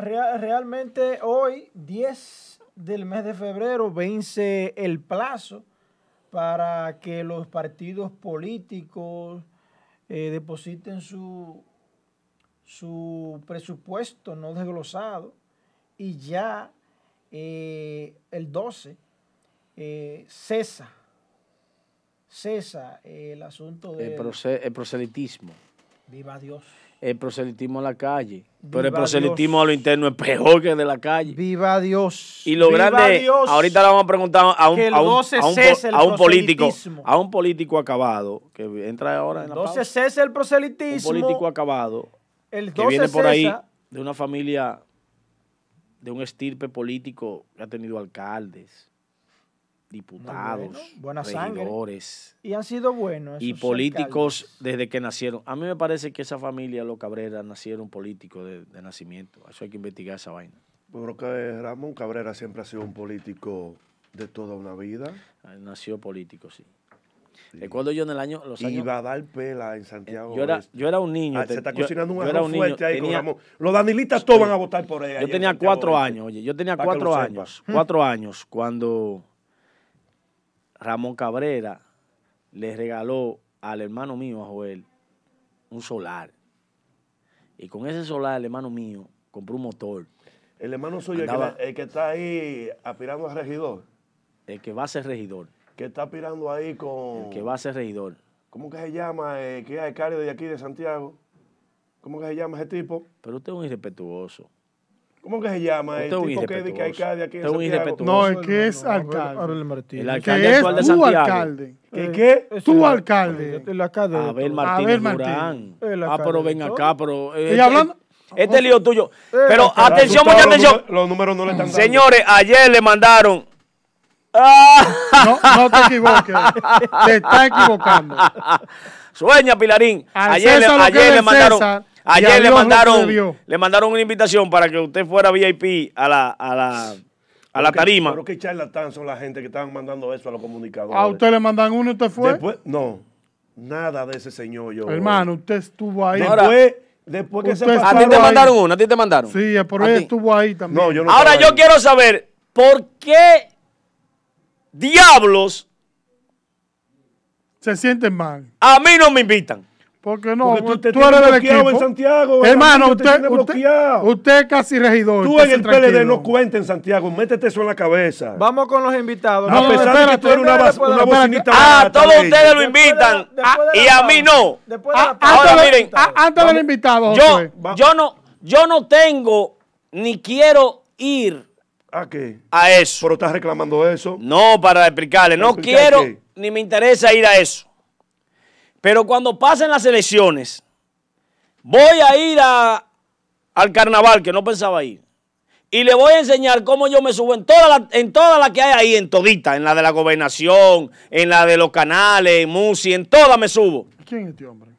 realmente hoy, 10 del mes de febrero, vence el plazo para que los partidos políticos eh, depositen su, su presupuesto no desglosado y ya eh, el 12 eh, cesa, cesa el asunto del... proselitismo. Viva Dios el proselitismo en la calle. pero el proselitismo a lo interno es peor que el de la calle. Viva Dios. Y lo Viva grande, Dios. ahorita le vamos a preguntar a un, político, a un político acabado que entra ahora en el proselitismo. Un político acabado el que viene por ahí de una familia de un estirpe político que ha tenido alcaldes, diputados, bueno. regidores. Y han sido buenos. Y políticos desde que nacieron. A mí me parece que esa familia, los Cabrera, nacieron políticos de, nacimiento. Eso hay que investigar esa vaina. Pero que Ramón Cabrera siempre ha sido un político de toda una vida. Ah, nació político, sí. Recuerdo yo en el año. Los años, Iba a dar pela en Santiago. Yo era, este. un niño. Ah, se está cocinando un arroz fuerte ahí con Los danilistas todos van a votar por ella. Yo tenía cuatro este. años, oye. Yo tenía cuatro años. Cuatro años cuando Ramón Cabrera le regaló al hermano mío, a Joel, un solar. Y con ese solar, el hermano mío compró un motor. El hermano suyo, el, que, está ahí aspirando a regidor. El que va a ser regidor. Que está aspirando ahí con. El que va a ser regidor. ¿Cómo que se llama? Eh, que es cario de aquí de Santiago. ¿Cómo que se llama ese tipo? Pero usted es un irrespetuoso. ¿Cómo que se llama? el tipo que dice alcalde aquí No, es que es alcalde. El alcalde actual de Santiago. alcalde. ¿Qué Es tu alcalde. El alcalde. Abel Martínez Durán. Ah, pero ven acá, pero... ¿Y hablando? Este lío tuyo. Pero atención, mucha atención. Los números no le están dando. Señores, ayer le mandaron no, no, te equivoques. Te está equivocando. Sueña, Pilarín. ayer, le, ayer le mandaron. Ayer le mandaron, le mandaron una invitación para que usted fuera VIP a la, a la, a la tarima. Pero que charlatán son la gente que estaban mandando eso a los comunicadores. ¿A usted le mandan uno y usted fue? no, nada de ese señor yo. Hermano, usted estuvo ahí. después que se A ti te mandaron uno, a ti te mandaron. Sí, por él estuvo ahí también. Ahora yo quiero saber por qué diablos se sienten mal. A mí no me invitan. Porque no, Porque tú, eres del En Santiago, Hermano, usted, usted, usted, casi regidor. Tú en el PLD no cuenta en Santiago, métete eso en la cabeza. Vamos con los invitados. No, a pesar de que tú eres una, una bocinita Ah, todos ustedes lo invitan ah, y a mí no. Ah, antes De, antes del invitado, yo, yo, no, yo no tengo ni quiero ir ¿A eso. Pero estás reclamando eso. No, para explicarle. No quiero ni me interesa ir a eso. Pero cuando pasen las elecciones, voy a ir al carnaval, que no pensaba ir. Y le voy a enseñar cómo yo me subo en todas las toda la que hay ahí, en todita, en la de la gobernación, en la de los canales, en Musi, en todas me subo. ¿Quién es este hombre?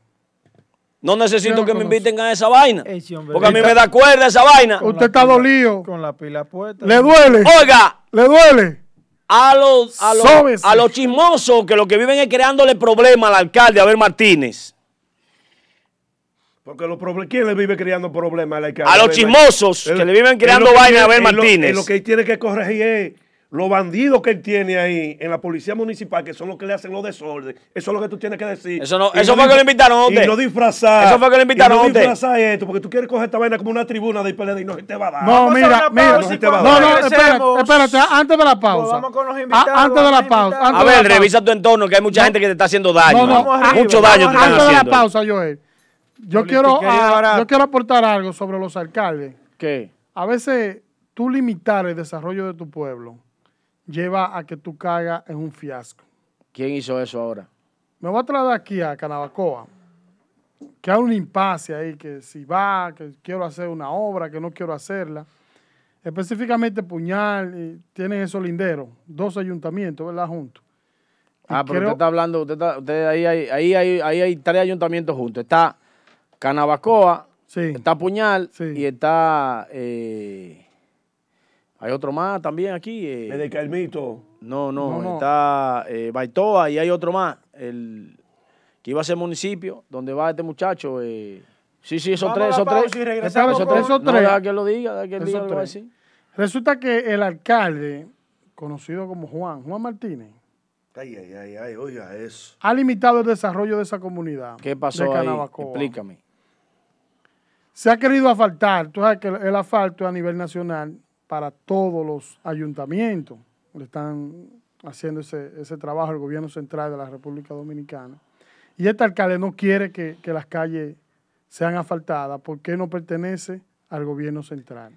No necesito que me inviten a esa vaina. porque a mí me da cuerda esa vaina. Usted está dolido. Con la pila puesta. ¿Le duele? Oiga. ¿Le duele? a los, a los, chismosos que lo que viven es creándole problemas al alcalde a ver Martínez. Porque los ¿quién le vive creando problemas al alcalde? A los chismosos que le viven creando vainas, a ver Martínez. Lo, que tiene que corregir es los bandidos que él tiene ahí en la policía municipal, que son los que le hacen los desórdenes, eso es lo que tú tienes que decir. Eso, no, eso fue que lo invitaron a usted. Y no disfrazar. Eso fue que lo invitaron a no disfrazar esto, porque tú quieres coger esta vaina como una tribuna de PLD y no se te va a dar. No, mira, mira. No, te va a dar. no, no, espérate, espérate, antes de la pausa. Pues vamos con los invitados. antes de la pausa. a ver, revisa tu entorno, que hay mucha gente que te está haciendo daño. No, no, mucho daño te están haciendo. Antes de la pausa, Joel. Yo quiero, a, yo quiero aportar algo sobre los alcaldes. ¿Qué? A veces tú limitar el desarrollo de tu pueblo lleva a que tú caigas en un fiasco. ¿Quién hizo eso ahora? Me voy a traer aquí a Canabacoa, que hay un impasse ahí, que si va, que quiero hacer una obra, que no quiero hacerla. Específicamente Puñal, tienen esos linderos, dos ayuntamientos, ¿verdad? Juntos. ah, pero usted está hablando, usted, ahí, hay, ahí, hay tres ayuntamientos juntos. Está Canabacoa, está Puñal y está... Eh, hay otro más también aquí. Eh, el de Carmito. No, no, está eh, Baitoa y hay otro más, el que iba a ser municipio, donde va este muchacho. Eh, sí, sí, esos tres, esos tres. Si esos tres, esos tres. que lo diga, que diga Resulta que el alcalde, conocido como Juan, Juan Martínez. Ay, ay, ay, ay, oiga eso. Ha limitado el desarrollo de esa comunidad. ¿Qué pasó ahí? Explícame. Se ha querido asfaltar. Tú sabes que el asfalto a nivel nacional para todos los ayuntamientos. Le están haciendo ese, trabajo el gobierno central de la República Dominicana. Y este alcalde no quiere que, las calles sean asfaltadas porque no pertenece al gobierno central.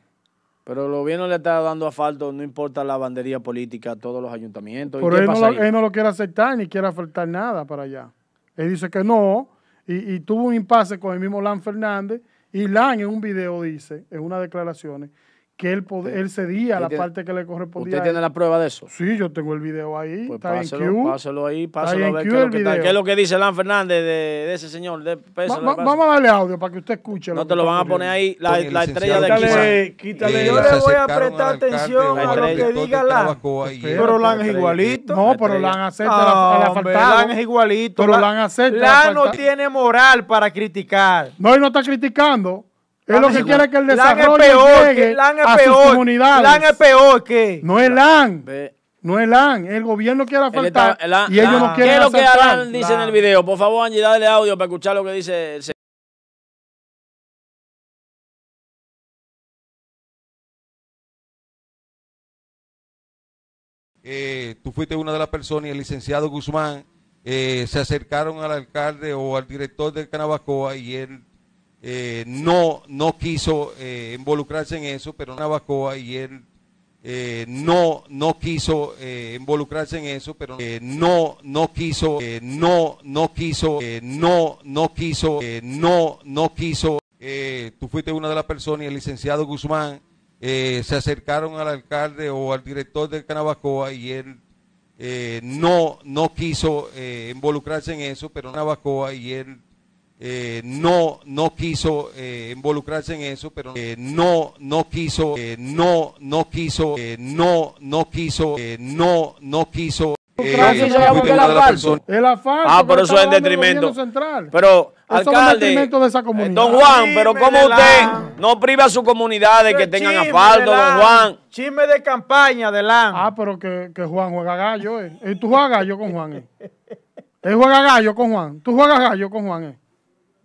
Pero el gobierno le está dando asfalto, no importa la bandería política, a todos los ayuntamientos. Pero él, no lo, quiere aceptar ni quiere asfaltar nada para allá. Él dice que no y, y tuvo un impasse con el mismo Lan Fernández y Lan en un video dice, en unas declaraciones, que él, cedía la parte que le correspondía. ¿Usted tiene la prueba de eso? Sí, yo tengo el video ahí. Pues está páselo, en páselo ahí, páselo a ver qué es, lo que qué es, lo que dice Lan Fernández de, ese señor. vamos a darle audio para que usted escuche. No te lo van a poner ahí, la, estrella de Quítale, quítale. yo le voy a prestar atención a lo que diga Lan. Pero Lan es igualito. No, pero Lan acepta la ah, falta. Lan es igualito. Pero Lan acepta. Lan no tiene moral para criticar. No, él no está criticando. Es lo que quiere que el desarrollo LAN peor, llegue LAN es a peor, sus LAN es peor que... No es LAN. No es LAN. El gobierno quiere afectar y ellos no quieren ¿Qué es lo que Alan dice en el video? Por favor, Angie, dale audio para escuchar lo que dice el Eh, tú fuiste una de las personas y el licenciado Guzmán eh, se acercaron al alcalde o al director de Canabacoa y él eh, no, no quiso eh, involucrarse en eso, pero Navacoa y él eh, no, no quiso involucrarse en eso, pero no, no quiso, no, no quiso, no, no quiso, no, no quiso. tú fuiste una de las personas y el licenciado Guzmán se acercaron al alcalde o al director de Canabacoa y él no, no quiso involucrarse en eso, pero Navacoa y él eh, no, no quiso eh, involucrarse en eso, pero eh, no, no quiso, no, no quiso, no, no quiso, no, no quiso. Ah, pero eso es en detrimento. Pero, alcalde, detrimento de don Juan, pero como usted no priva a su comunidad de que tengan asfalto, don Juan? Chisme de campaña de Ah, pero que, Juan juega gallo, eh. tú juegas gallo con Juan, eh? Él juega gallo con Juan. Tú juegas gallo con Juan,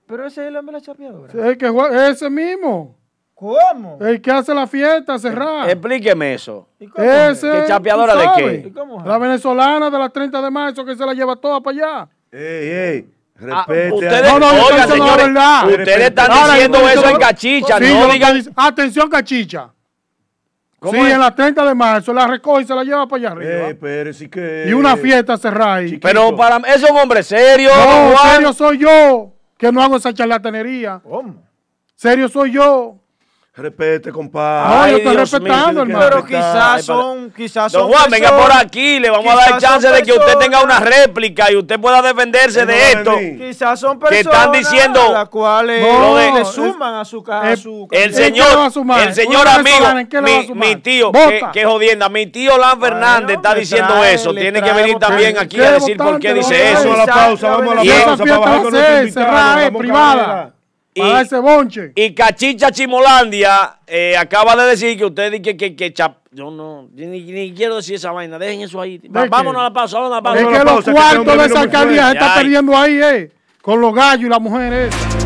pero ese es el hombre de la chapeadora. El que ese mismo. ¿Cómo? El que hace la fiesta, cerrada Explíqueme eso. Ese, ¿Qué chapeadora de qué? La venezolana de las 30 de marzo que se la lleva toda para allá. Ey, ey. Ah, respete. ustedes, no, no, oiga, señores, ustedes están diciendo eso en cachicha, no digan. Atención, cachicha. Sí, en las 30 de marzo la recoge y se la lleva para allá arriba. Y una fiesta cerrada ahí. Pero para es un hombre serio. No, serio soy yo que no hago esa charlatanería. ¿Cómo? Serio soy yo. Respete, compadre. yo estoy respetando, Pero quizás son, quizás Don Juan, venga por aquí, le vamos a dar chance de que usted tenga una réplica y usted pueda defenderse de esto. Quizás son personas que están diciendo. Las cuales le suman a su casa. El, señor, el señor amigo, mi, tío, que, jodienda, mi tío Lan Fernández está diciendo eso. Tiene que venir también aquí a decir por qué dice eso. Vamos a la pausa, vamos a la pausa. Privada. Y, ese bonche. Y Cachicha Chimolandia eh, acaba de decir que usted que, que, yo no, ni, quiero decir esa vaina, dejen eso ahí. vámonos a la pausa, vámonos a la pausa. Es que los cuartos de esa alcaldía se está perdiendo ahí, eh, con los gallos y las mujeres.